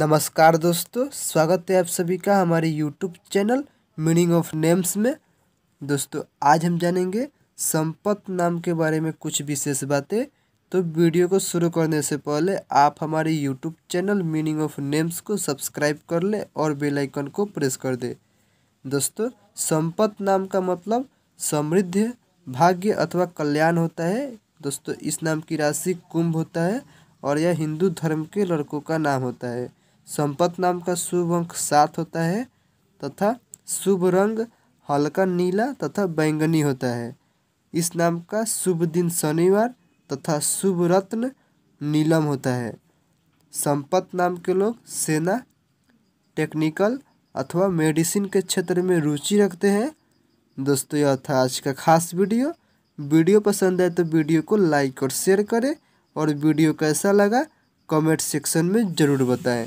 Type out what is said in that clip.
नमस्कार दोस्तों स्वागत है आप सभी का हमारे YouTube channel meaning of names में दोस्तों आज हम जानेंगे संपत नाम के बारे में कुछ विशेष बातें तो वीडियो को शुरू करने से पहले आप हमारे YouTube channel meaning of names को सब्सक्राइब कर ले और बेल आइकन को प्रेस कर दे दोस्तों संपत नाम का मतलब समृद्ध भाग्य अथवा कल्याण होता है दोस्तों इस नाम की राशि कुंभ होता है और यह हिंदू धर्म के लड़कों का नाम होता है संपत नाम का शुभ अंक सात होता है तथा शुभ रंग हल्का नीला तथा बैंगनी होता है इस नाम का शुभ दिन शनिवार तथा शुभ रत्न नीलम होता है संपत नाम के लोग सेना टेक्निकल अथवा मेडिसिन के क्षेत्र में रुचि रखते हैं दोस्तों यह था आज का खास वीडियो वीडियो पसंद आए तो वीडियो को लाइक और शेयर करें और वीडियो कैसा लगा कमेंट सेक्शन में ज़रूर बताएं